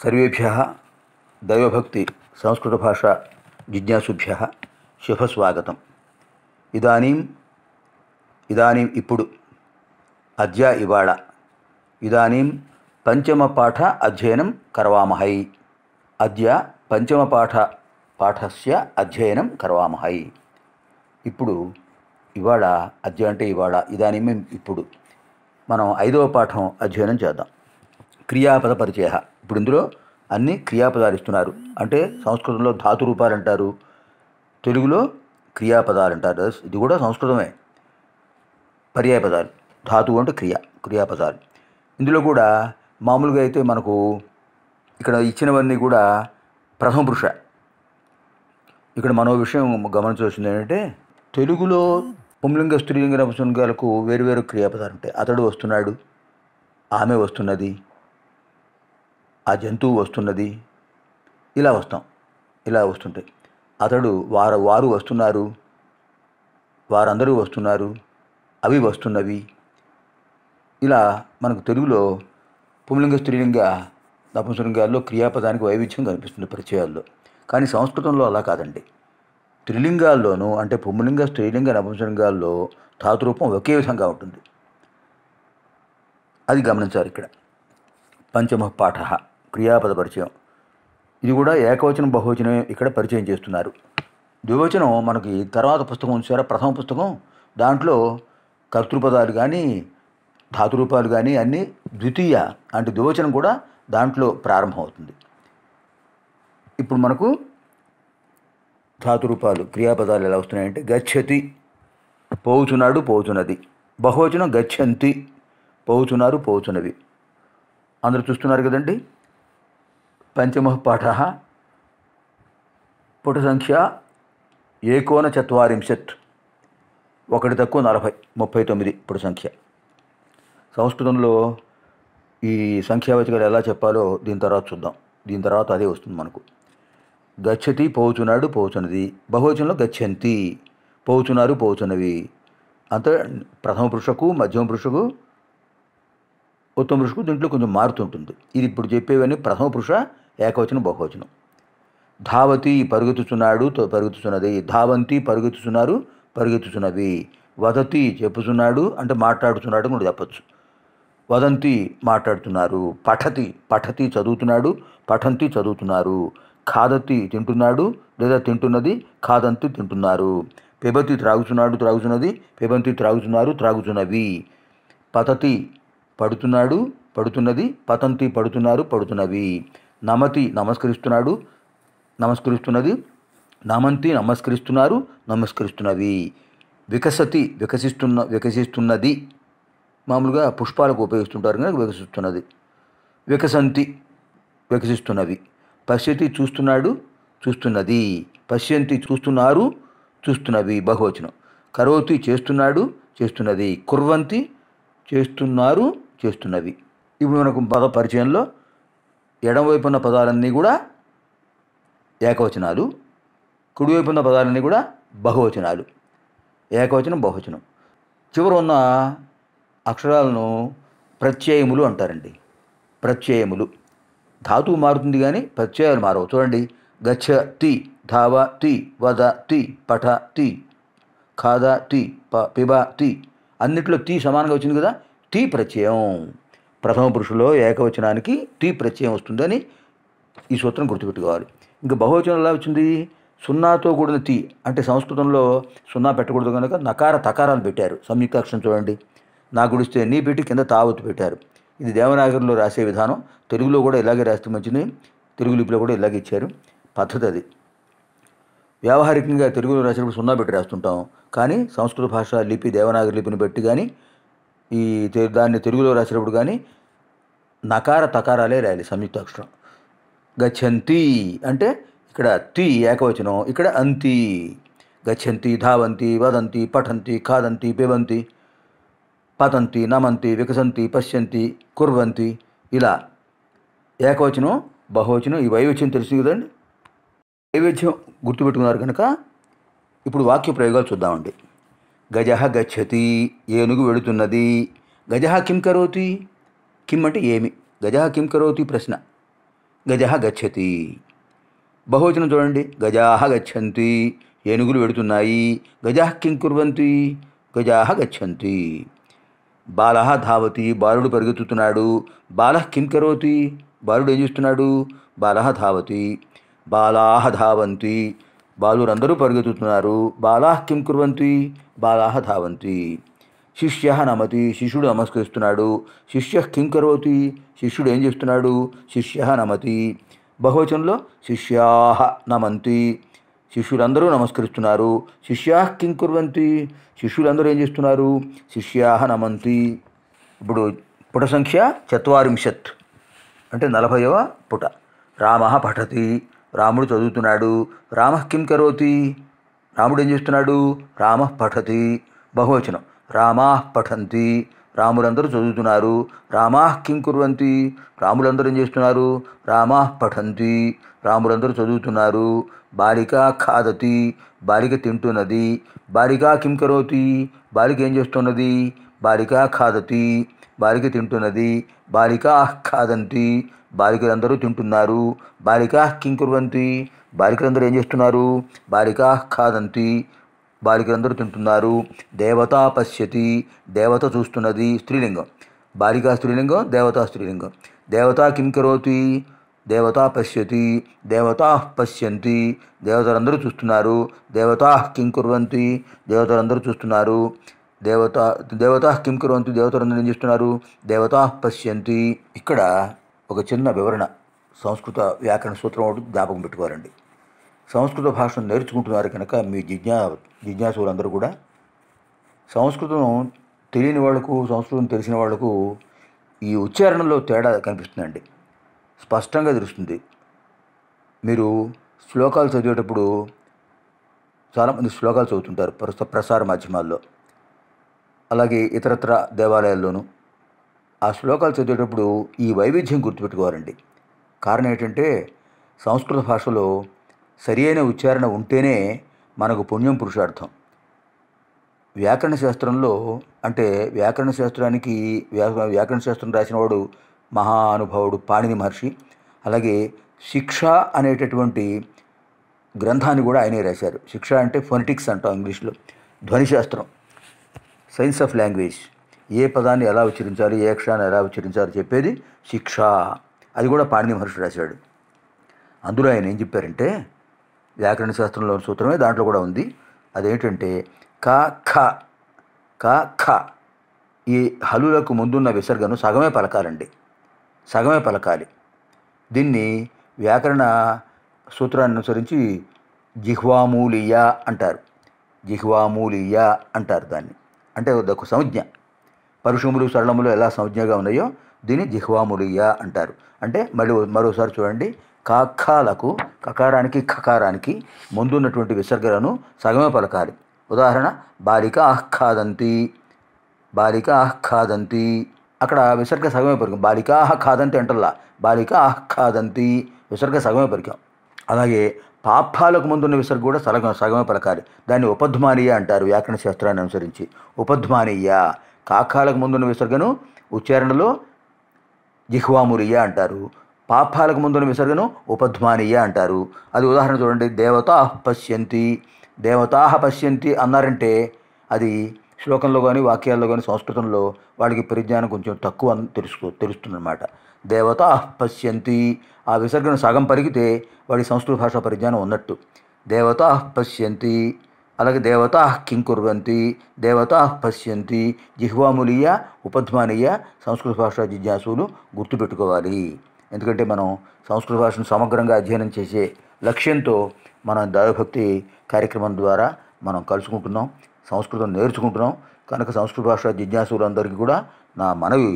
సర్వేభ్య దైవభక్తి సంస్కృతభాషా జిజ్ఞాసుభ్య శుభస్వాగతం ఇదానీం ఇదానీం ఇప్పుడు అద్య ఇవాళ ఇదానీం పాఠ అధ్యయనం కర్వామహై అద్య పంచమ పాఠ పాఠస్య అధ్యయనం కర్వామహై ఇప్పుడు ఇవాళ అద్య అంటే ఇవాళ ఇదానీం ఇప్పుడు మనం ఐదవ పాఠం అధ్యయనం చేద్దాం క్రియాపద పరిచయ ఇప్పుడు ఇందులో అన్ని క్రియాపదాలు ఇస్తున్నారు అంటే సంస్కృతంలో ధాతు రూపాలు అంటారు తెలుగులో క్రియాపదాలు అంటారు ఇది కూడా సంస్కృతమే పర్యాయపదాలు ధాతువు అంటే క్రియ క్రియాపదాలు ఇందులో కూడా మామూలుగా అయితే మనకు ఇక్కడ ఇచ్చినవన్నీ కూడా ప్రథమ పురుష ఇక్కడ మనో విషయం గమనించవలసింది ఏంటంటే తెలుగులో పుంలింగ స్త్రీలింగ నపుసంగాలకు వేరువేరు క్రియాపదాలు ఉంటాయి అతడు వస్తున్నాడు ఆమె వస్తున్నది ఆ జంతువు వస్తున్నది ఇలా వస్తాం ఇలా వస్తుంటాయి అతడు వార వారు వస్తున్నారు వారందరూ వస్తున్నారు అవి వస్తున్నవి ఇలా మనకు తెలుగులో పుంలింగ స్త్రీలింగ నపుంసలింగాల్లో క్రియాపదానికి వైవిధ్యం కనిపిస్తుంది పరిచయాల్లో కానీ సంస్కృతంలో అలా కాదండి త్రిలింగాల్లోనూ అంటే పుంలింగ స్త్రీలింగ నపుంసలింగాల్లో ధాతురూపం ఒకే విధంగా ఉంటుంది అది గమనించారు ఇక్కడ పంచమ పాఠ క్రియాపద పరిచయం ఇది కూడా ఏకవచనం బహువచనమే ఇక్కడ పరిచయం చేస్తున్నారు ద్వివచనం మనకి తర్వాత పుస్తకం ఉంచారు ప్రథమ పుస్తకం దాంట్లో కర్తృపదాలు కానీ ధాతురూపాలు కానీ అన్నీ ద్వితీయ అంటే ద్వివచనం కూడా దాంట్లో ప్రారంభమవుతుంది ఇప్పుడు మనకు ధాతురూపాలు క్రియాపదాలు ఎలా వస్తున్నాయంటే గచ్చతి పోవుచున్నాడు పోచునది బహువచనం గచ్చంతి పోవుచున్నారు పోచునవి అందరూ చూస్తున్నారు కదండి పాఠ పుట సంఖ్య ఏకోన చత్వారింశత్ ఒకటి తక్కువ నలభై ముప్పై తొమ్మిది పుట సంఖ్య సంస్కృతంలో ఈ సంఖ్యావచకాలు ఎలా చెప్పాలో దీని తర్వాత చూద్దాం దీని తర్వాత అదే వస్తుంది మనకు గచ్చతి పోచునాడు పోచునది బహువచనంలో గచ్చంతి పోచునారు పోచునవి అంత ప్రథమ పురుషకు మధ్యమ పురుషకు ఉత్తమ పురుషకు దీంట్లో కొంచెం మారుతుంటుంది ఇది ఇప్పుడు చెప్పేవన్నీ ప్రథమ పురుష ఏకవచనం బహువచనం ధావతి పరుగుతుచున్నాడు పరుగుతుచున్నది ధావంతి పరుగుతుచున్నారు పరుగుతుచున్నవి వదతి చెప్పుచున్నాడు అంటే మాట్లాడుతున్నాడు కూడా చెప్పచ్చు వదంతి మాట్లాడుతున్నారు పఠతి పఠతి చదువుతున్నాడు పఠంతి చదువుతున్నారు ఖాదతి తింటున్నాడు లేదా తింటున్నది ఖాదంతి తింటున్నారు పెబతి త్రాగుతున్నాడు త్రాగుతున్నది పెబంతి త్రాగుతున్నారు త్రాగుతున్నవి పతతి పడుతున్నాడు పడుతున్నది పతంతి పడుతున్నారు పడుతున్నవి నమతి నమస్కరిస్తున్నాడు నమస్కరిస్తున్నది నమంతి నమస్కరిస్తున్నారు నమస్కరిస్తున్నవి వికసతి వికసిస్తున్న వికసిస్తున్నది మామూలుగా పుష్పాలకు ఉపయోగిస్తుంటారు కనుక వికసిస్తున్నది వికసంతి వికసిస్తున్నవి పశ్యతి చూస్తున్నాడు చూస్తున్నది పశ్యంతి చూస్తున్నారు చూస్తున్నవి బహువచనం కరోతి చేస్తున్నాడు చేస్తున్నది కుర్వంతి చేస్తున్నారు చేస్తున్నవి ఇప్పుడు మనకు పద పరిచయంలో ఎడమవైపు ఉన్న పదాలన్నీ కూడా ఏకవచనాలు కుడివైపు ఉన్న పదాలన్నీ కూడా బహువచనాలు ఏకవచనం బహువచనం చివర ఉన్న అక్షరాలను ప్రత్యయములు అంటారండి ప్రత్యయములు ధాతువు మారుతుంది కానీ ప్రత్యయాలు మారవు చూడండి గచ్చ తి ధావ తి వద తి పఠ తి ఖాద తి ప పిబ తి అన్నిట్లో తి సమానంగా వచ్చింది కదా తి ప్రత్యయం ప్రథమ పురుషులో ఏకవచనానికి తి ప్రత్యయం వస్తుందని ఈ సూత్రం గుర్తుపెట్టుకోవాలి ఇంకా బహువచనం ఎలా వచ్చింది సున్నాతో కూడిన తి అంటే సంస్కృతంలో సున్నా పెట్టకూడదు కనుక నకార తకారాలు పెట్టారు సంయుక్తాక్షరం చూడండి నా గుడిస్తే నీ పెట్టి కింద తావత్తు పెట్టారు ఇది దేవనాగరిలో రాసే విధానం తెలుగులో కూడా ఇలాగే రాస్తే మంచిది తెలుగు లిపిలో కూడా ఇలాగే ఇచ్చారు పద్ధతి అది వ్యావహారికంగా తెలుగులో రాసేటప్పుడు సున్నా పెట్టి రాస్తుంటాం కానీ సంస్కృత భాష లిపి దేవనాగరి లిపిని పెట్టి కానీ ఈ దాన్ని తెలుగులో రాసేటప్పుడు కానీ నకార తకారాలే రాయాలి సంయుక్త అక్షరం గచ్చంతి అంటే ఇక్కడ తి ఏకవచనం ఇక్కడ అంతి గచ్చంతి ధావంతి వదంతి పఠంతి ఖాదంతి పిబంతి పతంతి నమంతి వికసంతి పశ్యంతి కుర్వంతి ఇలా ఏకవచనం బహువచనం ఈ వైవిధ్యం తెలుసు కదండి వైవిధ్యం గుర్తుపెట్టుకున్నారు కనుక ఇప్పుడు వాక్య ప్రయోగాలు చూద్దామండి గజ గచ్చతి ఏనుగు వెళుతున్నది గజ కిం కరోతి కిమ్ అంటే ఏమి గజ కిం కరోతి ప్రశ్న గజ గచ్చతి బహువచనం చూడండి గజాహ గచ్చంతి ఏనుగులు పెడుతున్నాయి గజా కిం కుర్వంతి గజా గచ్చంతి బాల ధావతి బాలుడు పరిగెత్తుతున్నాడు బాల కిం కరోతి బాలుడు ఏం చేస్తున్నాడు బాల ధావతి బాలాహ ధావంతి బాలురందరూ పరిగెత్తుతున్నారు బాలా కిం కుర్వంతి బాలాహ ధావంతి శిష్య నమతి శిష్యుడు నమస్కరిస్తున్నాడు శిష్య కిం కరోతి శిష్యుడు ఏం చేస్తున్నాడు శిష్య నమతి బహువచనంలో శిష్యాహ నమంతి శిష్యులందరూ నమస్కరిస్తున్నారు శిష్యా కిం కుర్వంతి శిష్యులందరూ ఏం చేస్తున్నారు శిష్యాహ నమంతి ఇప్పుడు పుట సంఖ్య చత్వరింశత్ అంటే నలభైవ పుట రామ పఠతి రాముడు చదువుతున్నాడు రామ కిం కరోతి రాముడు ఏం చేస్తున్నాడు రామ పఠతి బహువచనం రామా పఠంతి రాములందరూ చదువుతున్నారు రామా కిం కుర్వంతి రాములందరూ ఏం చేస్తున్నారు రామా పఠంతి రాములందరూ చదువుతున్నారు బాలిక ఖాదతి బాలిక తింటున్నది బాలిక కిం కరోతి బాలిక ఏం చేస్తున్నది బాలిక ఖాదతి బాలిక తింటున్నది బాలిక ఖాదంతి బాలికలందరూ తింటున్నారు బాలిక కిం కుర్వంతి బాలికలందరూ ఏం చేస్తున్నారు బాలిక ఖాదంతి బాలికలందరూ తింటున్నారు దేవతా పశ్యతి దేవత చూస్తున్నది స్త్రీలింగం బాలికా స్త్రీలింగం దేవతా స్త్రీలింగం దేవత కిం కరోతి దేవతా పశ్యతి దేవతా పశ్యంతి దేవతలందరూ చూస్తున్నారు దేవతా కిం కుర్వంతి దేవతలందరూ చూస్తున్నారు దేవత దేవతా కిం కుర్వంతి దేవతలందరూ ఏం చేస్తున్నారు దేవతా పశ్యంతి ఇక్కడ ఒక చిన్న వివరణ సంస్కృత వ్యాకరణ సూత్రం ఒకటి జ్ఞాపకం పెట్టుకోవాలండి సంస్కృత భాషను నేర్చుకుంటున్నారు కనుక మీ జిజ్ఞా జిజ్ఞాసులందరూ కూడా సంస్కృతం తెలియని వాళ్లకు సంస్కృతం తెలిసిన వాళ్లకు ఈ ఉచ్చారణలో తేడా కనిపిస్తుందండి స్పష్టంగా తెలుస్తుంది మీరు శ్లోకాలు చదివేటప్పుడు చాలామంది శ్లోకాలు చదువుతుంటారు ప్రసార మాధ్యమాల్లో అలాగే ఇతరత్ర దేవాలయాల్లోనూ ఆ శ్లోకాలు చదివేటప్పుడు ఈ వైవిధ్యం గుర్తుపెట్టుకోవాలండి కారణం ఏంటంటే సంస్కృత భాషలో సరి అయిన ఉచ్చారణ ఉంటేనే మనకు పుణ్యం పురుషార్థం వ్యాకరణ శాస్త్రంలో అంటే వ్యాకరణ శాస్త్రానికి వ్యాకరణ శాస్త్రం రాసినవాడు మహానుభావుడు పాణిని మహర్షి అలాగే శిక్ష అనేటటువంటి గ్రంథాన్ని కూడా ఆయనే రాశారు శిక్ష అంటే ఫొనిటిక్స్ అంటాం ఇంగ్లీష్లో ధ్వనిశాస్త్రం సైన్స్ ఆఫ్ లాంగ్వేజ్ ఏ పదాన్ని ఎలా ఉచ్చరించాలి ఏ అక్షరాన్ని ఎలా ఉచ్చరించాలి చెప్పేది శిక్ష అది కూడా పాణిని మహర్షి రాశాడు అందులో ఆయన ఏం చెప్పారంటే వ్యాకరణ శాస్త్రంలో సూత్రమే దాంట్లో కూడా ఉంది అదేంటంటే క ఖ క ఖ ఈ హలులకు ముందున్న విసర్గను సగమే పలకాలండి సగమే పలకాలి దీన్ని వ్యాకరణ సూత్రాన్ని అనుసరించి జిహ్వామూలియా అంటారు జిహ్వామూలియా అంటారు దాన్ని అంటే ఒక సంజ్ఞ పరుషములు సరళములు ఎలా సంజ్ఞగా ఉన్నాయో దీన్ని జిహ్వాములియా అంటారు అంటే మళ్ళీ మరోసారి చూడండి కాకాలకు కకారానికి ఖకారానికి ముందున్నటువంటి విసర్గలను సగమే పలకాలి ఉదాహరణ బాలిక ఆహ్ఖాదంతి బాలిక ఆహ్ఖాదంతి అక్కడ విసర్గ సగమే పరికం బాలిక ఆహ్ఖాదంతి అంటల్లా బాలిక ఆహ్ఖాదంతి విసర్గ సగమే పరికం అలాగే పాపాలకు ముందున్న విసర్గ కూడా సగం సగమే పలకాలి దాన్ని ఉపధ్మానీయ అంటారు వ్యాకరణ శాస్త్రాన్ని అనుసరించి ఉపధ్మానీయ కాకాలకు ముందున్న విసర్గను ఉచ్చారణలో జిహ్వామురియ అంటారు పాపాలకు ముందున్న విసర్గను ఉపధ్మానీయ అంటారు అది ఉదాహరణ చూడండి దేవతా పశ్యంతి దేవతా పశ్యంతి అన్నారంటే అది శ్లోకంలో కానీ వాక్యాల్లో కానీ సంస్కృతంలో వాళ్ళకి పరిజ్ఞానం కొంచెం తక్కువ తెలుసుకో తెలుస్తుందన్నమాట దేవతా పశ్యంతి ఆ విసర్గను సగం పరిగితే వాడి సంస్కృత భాష పరిజ్ఞానం ఉన్నట్టు దేవతా పశ్యంతి అలాగే దేవతా కింకుర్వంతి దేవతా పశ్యంతి జిహ్వాములియ ఉపధ్వానియ సంస్కృత భాషా జిజ్ఞాసులు గుర్తుపెట్టుకోవాలి ఎందుకంటే మనం సంస్కృత భాషను సమగ్రంగా అధ్యయనం చేసే లక్ష్యంతో మనం దైవభక్తి కార్యక్రమం ద్వారా మనం కలుసుకుంటున్నాం సంస్కృతం నేర్చుకుంటున్నాం కనుక సంస్కృత భాష జిజ్ఞాసులందరికీ కూడా నా మనవి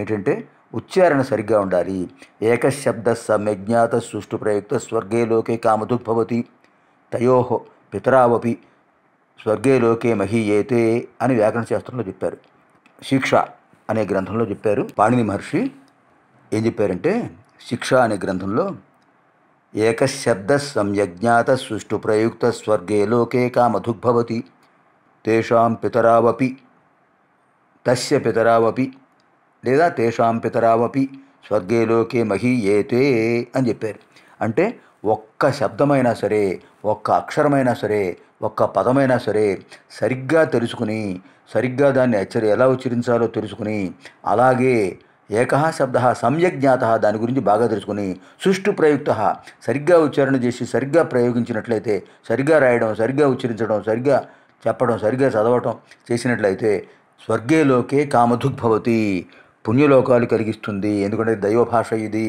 ఏంటంటే ఉచ్చారణ సరిగ్గా ఉండాలి ఏకశబ్ద సమ్యజ్ఞాత సుష్టు ప్రయుక్త స్వర్గే లోకే కామదుద్భవతి తయో పితరావపి స్వర్గే లోకే మహీయేతే అని వ్యాకరణ శాస్త్రంలో చెప్పారు శిక్ష అనే గ్రంథంలో చెప్పారు పాణిని మహర్షి ఏం చెప్పారంటే శిక్ష అనే గ్రంథంలో ఏకశబ్ద సంయజ్ఞాత సుష్టు ప్రయుక్త స్వర్గే లోకే కామధుగ్భవతి తేషాం పితరావపి తస్య పితరావపి లేదా తేషాం పితరావపి స్వర్గే లోకే మహీయేతే అని చెప్పారు అంటే ఒక్క శబ్దమైనా సరే ఒక్క అక్షరమైనా సరే ఒక్క పదమైనా సరే సరిగ్గా తెలుసుకుని సరిగ్గా దాన్ని హెచ్చరి ఎలా ఉచ్చరించాలో తెలుసుకుని అలాగే ఏకహ శబ్ద సమ్యక్ జ్ఞాత దాని గురించి బాగా తెలుసుకుని సుష్టు ప్రయుక్త సరిగ్గా ఉచ్చారణ చేసి సరిగ్గా ప్రయోగించినట్లయితే సరిగ్గా రాయడం సరిగ్గా ఉచ్చరించడం సరిగ్గా చెప్పడం సరిగ్గా చదవటం చేసినట్లయితే స్వర్గేలోకే కామధుగ్భవతి పుణ్యలోకాలు కలిగిస్తుంది ఎందుకంటే దైవ భాష ఇది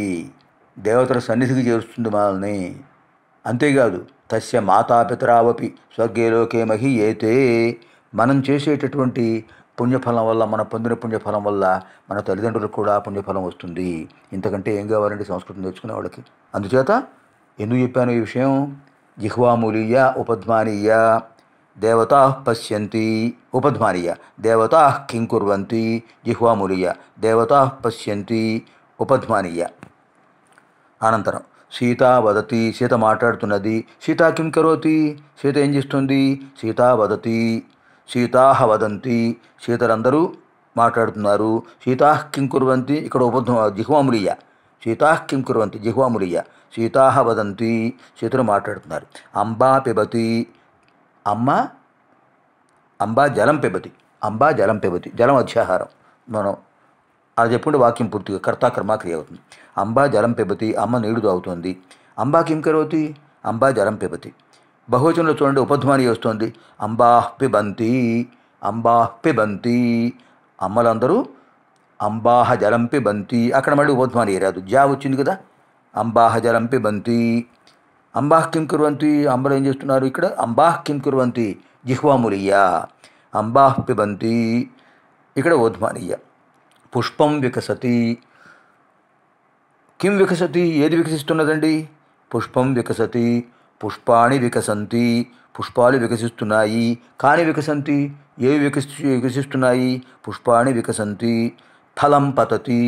దేవతల సన్నిధికి చేరుస్తుంది మనల్ని అంతేకాదు తస్య మాతాపితరావపి స్వర్గేలోకే మహి ఏతే మనం చేసేటటువంటి పుణ్యఫలం వల్ల మనం పొందిన పుణ్యఫలం వల్ల మన తల్లిదండ్రులకు కూడా పుణ్యఫలం వస్తుంది ఇంతకంటే ఏం కావాలంటే సంస్కృతం నేర్చుకునే వాళ్ళకి అందుచేత ఎందుకు చెప్పాను ఈ విషయం జిహ్వామూలీయ ఉపధ్మానీయ దేవతా పశ్యంతి ఉపధ్మానీయ దేవతా కుర్వంతి జిహ్వామూలీయ దేవతా పశ్యంతి ఉపధ్మానీయ అనంతరం సీత వదతి సీత మాట్లాడుతున్నది సీత కిం కరోతి సీత ఏం చేస్తుంది సీత వదతి సీతాహ వదంతి సీతలందరూ మాట్లాడుతున్నారు సీతాహ కిం కురువంతి ఇక్కడ ఉపద్ధం జిహ్వాములీయ సీతాహ కిం కురువంతి జిహ్వాములీయ సీతాహ వదంతి సీతలు మాట్లాడుతున్నారు అంబా పిబతి అమ్మ అంబా జలం పిబతి అంబా జలం పిబతి జలం అధ్యాహారం మనం అది చెప్పుకుంటే వాక్యం పూర్తిగా కర్తాకర్మ క్రియ అవుతుంది అంబా జలం పిబతి అమ్మ నీడు అవుతుంది అంబా కిం కరోతి అంబా జలం పిబతి బహువచనంలో చూడండి ఉపధ్వని వస్తుంది అంబాహ్ పిబంతి అంబాహ్ పిబంతి అమ్మలందరూ అంబాహ జలం పిబంతి అక్కడ మళ్ళీ ఉపధ్వని రాదు జా వచ్చింది కదా అంబాహ జలం పిబంతి అంబాహ్ కిం కురువంతి అంబలు ఏం చేస్తున్నారు ఇక్కడ అంబాహ్ కిం కురువంతి జిహ్వాములియా అంబాహ్ పిబంతి ఇక్కడ ఉధ్వానియ పుష్పం వికసతి కిం వికసతి ఏది వికసిస్తున్నదండి పుష్పం వికసతి పుష్పాణి వికసంతి పుష్పాలు వికసిస్తున్నాయి కాని వికసంతి ఏవి వికసి వికసిస్తున్నాయి పుష్పాణి వికసంతి ఫలం పతతి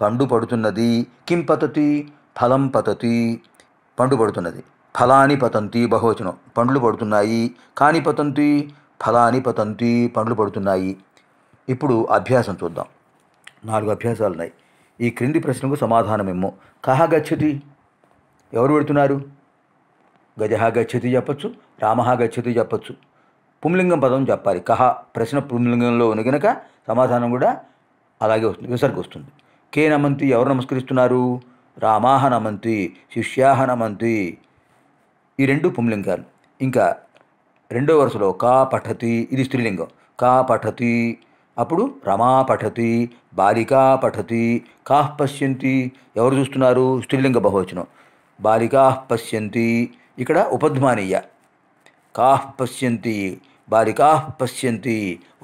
పండు పడుతున్నది కిం పతతి ఫలం పతతి పండు పడుతున్నది ఫలాని పతంతి బహువచనం పండ్లు పడుతున్నాయి కాని పతంతి ఫలాని పతంతి పండ్లు పడుతున్నాయి ఇప్పుడు అభ్యాసం చూద్దాం నాలుగు అభ్యాసాలు ఉన్నాయి ఈ క్రింది ప్రశ్నకు సమాధానమేమో కహ గచ్చతి ఎవరు పెడుతున్నారు గజహ గచ్చతి చెప్పచ్చు రామహ గచ్చతి చెప్పచ్చు పుంలింగం పదం చెప్పాలి కహ ప్రశ్న పుంలింగంలో ఉంది కనుక సమాధానం కూడా అలాగే వస్తుంది విసర్గ వస్తుంది కే నమంతి ఎవరు నమస్కరిస్తున్నారు రామాహ నమంతి శిష్యాహ నమంతి ఈ రెండు పుంలింగాలు ఇంకా రెండో వరుసలో కా పఠతి ఇది స్త్రీలింగం కా పఠతి అప్పుడు రమా పఠతి బాలికా పఠతి కాహ్ పశ్యంతి ఎవరు చూస్తున్నారు స్త్రీలింగ బహువచనం బాలికా పశ్యంతి ఇక్కడ ఉపధ్మానీయ కాహ్ పశ్యంతి బాలికాహ్ పశ్యంతి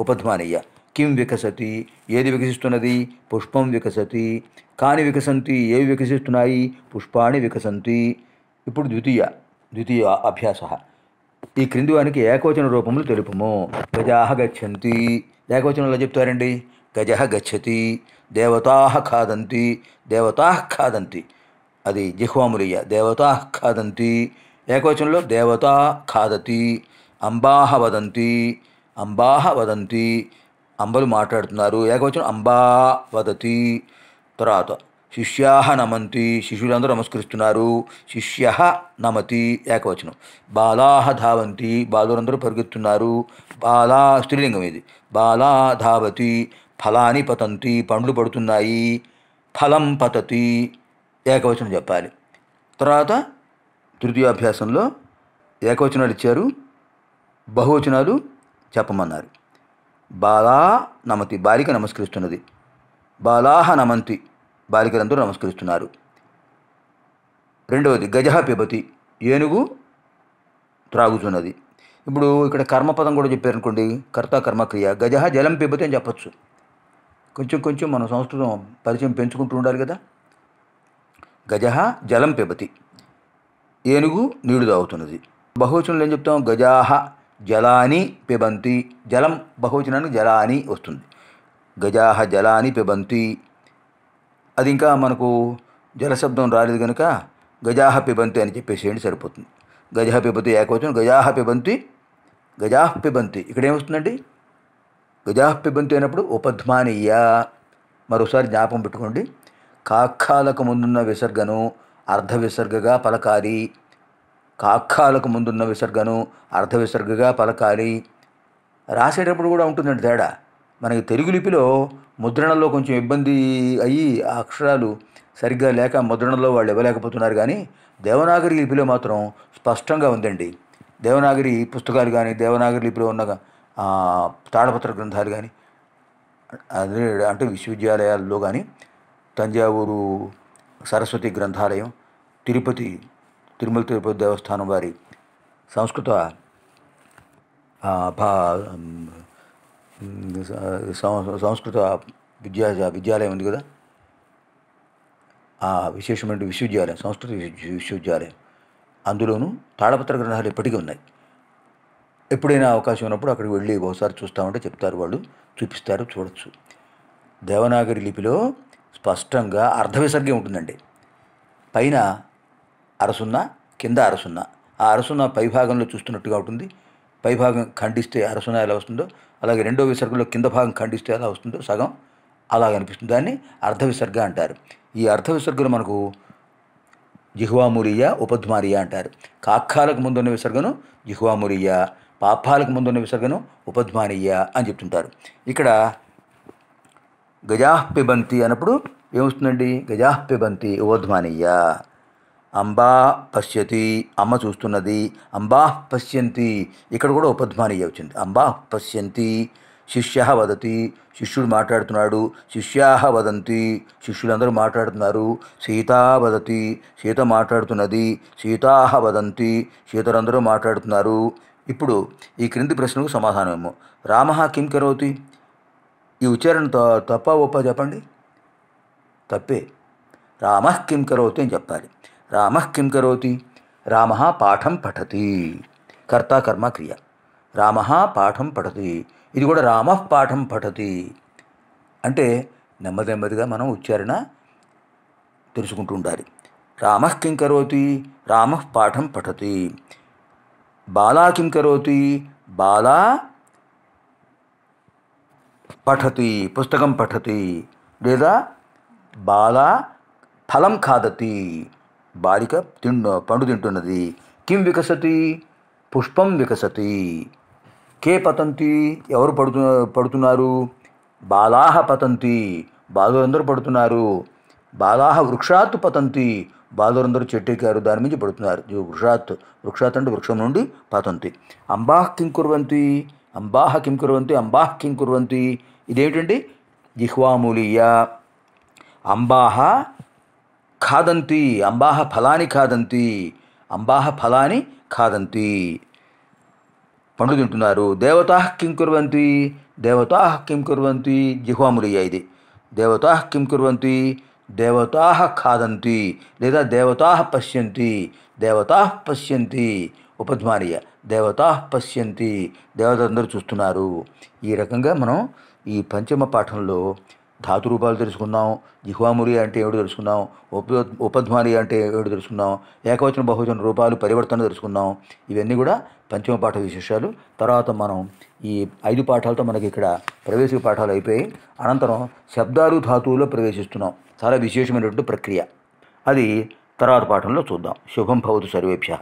ఉపధ్మానీయ కిం వికసతి ఏది వికసిస్తున్నది పుష్పం వికసతి కాని వికసంతి ఏవి వికసిస్తున్నాయి పుష్పాణి వికసంతి ఇప్పుడు ద్వితీయ ద్వితీయ అభ్యాస ఈ క్రింది వానికి ఏకవచన రూపములు తెలుపము గజాహ గచ్చంతి ఏకవచనంలో చెప్తారండి గజ గచ్చతి దేవతాహ ఖాదంతి దేవతాహ్ ఖాదంతి అది జిహ్వాములియ దేవతాహ్ ఖాదంతి ఏకవచనంలో దేవత ఖాదతి అంబాహ వదంతి అంబాహ వదంతి అంబలు మాట్లాడుతున్నారు ఏకవచనం అంబా వదతి తర్వాత శిష్యాహ నమంతి శిష్యులందరూ నమస్కరిస్తున్నారు శిష్య నమతి ఏకవచనం బాలాహ ధావంతి బాలురందరూ పరిగెత్తున్నారు బాలా స్త్రీలింగం ఇది బాలా ధావతి ఫలాని పతంతి పండ్లు పడుతున్నాయి ఫలం పతతి ఏకవచనం చెప్పాలి తర్వాత తృతీయాభ్యాసంలో ఏకవచనాలు ఇచ్చారు బహువచనాలు చెప్పమన్నారు బాలా నమతి బాలిక నమస్కరిస్తున్నది బాలాహ నమంతి బాలికలందరూ నమస్కరిస్తున్నారు రెండవది గజహ పిబతి ఏనుగు త్రాగుతున్నది ఇప్పుడు ఇక్కడ కర్మపదం కూడా చెప్పారు అనుకోండి కర్త కర్మక్రియ గజహ జలం పిబతి అని చెప్పచ్చు కొంచెం కొంచెం మన సంస్కృతం పరిచయం పెంచుకుంటూ ఉండాలి కదా గజహ జలం పిబతి ఏనుగు నీడు తాగుతున్నది బహువచనంలో ఏం చెప్తాం గజాహ జలాని పిబంతి జలం బహువచనానికి జలాని వస్తుంది గజాహ జలాని పిబంతి అది ఇంకా మనకు జలశబ్దం రాలేదు కనుక గజాహ పిబంతి అని చెప్పేసేయండి సరిపోతుంది గజాహ పిబంతి ఏకవచనం గజాహ పిబంతి గజాహ పిబంతి ఇక్కడ ఏమొస్తుందండి గజాహ పిబంతి అయినప్పుడు ఉపధ్మానీయ మరోసారి జ్ఞాపం పెట్టుకోండి కాఖాలకు ముందున్న విసర్గను అర్ధ విసర్గగా పలకాలి కాక్కాలకు ముందున్న విసర్గను అర్ధ విసర్గగా పలకాలి రాసేటప్పుడు కూడా ఉంటుందండి తేడా మనకి తెలుగు లిపిలో ముద్రణలో కొంచెం ఇబ్బంది అయ్యి ఆ అక్షరాలు సరిగ్గా లేక ముద్రణలో వాళ్ళు ఇవ్వలేకపోతున్నారు కానీ దేవనాగరి లిపిలో మాత్రం స్పష్టంగా ఉందండి దేవనాగరి పుస్తకాలు కానీ దేవనాగరి లిపిలో ఉన్న తాడపత్ర గ్రంథాలు కానీ అదే అంటే విశ్వవిద్యాలయాల్లో కానీ తంజావూరు సరస్వతి గ్రంథాలయం తిరుపతి తిరుమల తిరుపతి దేవస్థానం వారి సంస్కృత సంస్కృత విద్యా విద్యాలయం ఉంది కదా ఆ విశేషమైన విశ్వవిద్యాలయం సంస్కృత విశ్వవిద్యాలయం అందులోనూ తాళపత్ర గ్రంథాలు ఎప్పటికీ ఉన్నాయి ఎప్పుడైనా అవకాశం ఉన్నప్పుడు అక్కడికి వెళ్ళి ఒకసారి చూస్తామంటే చెప్తారు వాళ్ళు చూపిస్తారు చూడొచ్చు దేవనాగరి లిపిలో స్పష్టంగా అర్ధ విసర్గం ఉంటుందండి పైన అరసున్న కింద అరసున్న ఆ అరసున్న పైభాగంలో చూస్తున్నట్టుగా ఉంటుంది పైభాగం ఖండిస్తే అరసున్న ఎలా వస్తుందో అలాగే రెండో విసర్గంలో కింద భాగం ఖండిస్తే ఎలా వస్తుందో సగం అలా కనిపిస్తుంది దాన్ని అర్ధ విసర్గ అంటారు ఈ అర్ధ విసర్గను మనకు జిహ్వామురియా ఉపధ్మారియా అంటారు కాకాలకు ముందున్న విసర్గను జిహ్వామురియా పాపాలకు ముందున్న విసర్గను ఉపధ్మానీయ అని చెప్తుంటారు ఇక్కడ గజాహ్పిబంతి అన్నప్పుడు ఏమొస్తుందండి గజాహ్పిబంతి ఓధ్వానియ్య అంబా పశ్యతి అమ్మ చూస్తున్నది అంబా పశ్యంతి ఇక్కడ కూడా ఉపధ్వానియ్య వచ్చింది అంబా పశ్యంతి శిష్య వదతి శిష్యుడు మాట్లాడుతున్నాడు శిష్యాహ వదంతి శిష్యులందరూ మాట్లాడుతున్నారు సీతా వదతి సీత మాట్లాడుతున్నది సీతా వదంతి సీతలందరూ మాట్లాడుతున్నారు ఇప్పుడు ఈ క్రింది ప్రశ్నకు సమాధానమేమో రామ కిం కరోతి ఈ ఉచ్చారణ తప్ప ఒప్ప చెప్పండి తప్పే రామ కిం కరోతి అని చెప్పాలి రామ కిం కరోతి రామ పాఠం పఠతి కర్త కర్మ క్రియ రామ పాఠం పఠతి ఇది కూడా రామ పాఠం పఠతి అంటే నెమ్మది నెమ్మదిగా మనం ఉచ్చారణ తెలుసుకుంటూ ఉండాలి రామ కిం కరోతి రామ పాఠం పఠతి బాలా కిం కరోతి బాలా పఠతి పుస్తకం పఠతి లేదా బాల ఫలం ఖాదతి బాలిక తిండు పండు తింటున్నది కిం వికసతి పుష్పం వికసతి కే పతంతి ఎవరు పడుతు పడుతున్నారు బాలాహ పతంతి బాలురందరూ పడుతున్నారు బాలాహ వృక్షాత్ పతంతి బాలురందరూ చెట్టెక్కారు దాని మించి పడుతున్నారు వృక్షాత్ వృక్షాత్ అంటే వృక్షం నుండి పతంతి అంబాహ్ కిం అంబాహ కిం కురువంతు అంబాహ కిం కురువంతు ఇదేమిటండి జిహ్వామూలీయ అంబాహ ఖాదంతి అంబాహ ఫలాని ఖాదంతి అంబాహ ఫలాని ఖాదంతి పండు తింటున్నారు దేవతా కిం కురువంతి దేవతా కిం కురువంతి జిహ్వామూలీయ ఇది దేవతా కిం కురువంతి దేవతా ఖాదంతి లేదా దేవతా పశ్యంతి దేవతా పశ్యంతి ఉపధ్వానియ దేవతా పశ్యంతి దేవతలందరూ చూస్తున్నారు ఈ రకంగా మనం ఈ పంచమ పాఠంలో ధాతు రూపాలు తెలుసుకుందాం జిహ్వామురి అంటే ఏమిటి తెలుసుకుందాం ఉప ఉపధ్వాని అంటే ఏమిటి తెలుసుకుందాం ఏకవచన బహువచన రూపాలు పరివర్తన తెలుసుకుందాం ఇవన్నీ కూడా పంచమ పాఠ విశేషాలు తర్వాత మనం ఈ ఐదు పాఠాలతో మనకి ఇక్కడ ప్రవేశ పాఠాలు అయిపోయి అనంతరం శబ్దాలు ధాతువులో ప్రవేశిస్తున్నాం చాలా విశేషమైనటువంటి ప్రక్రియ అది తర్వాత పాఠంలో చూద్దాం శుభం భవతు సర్వేభ్య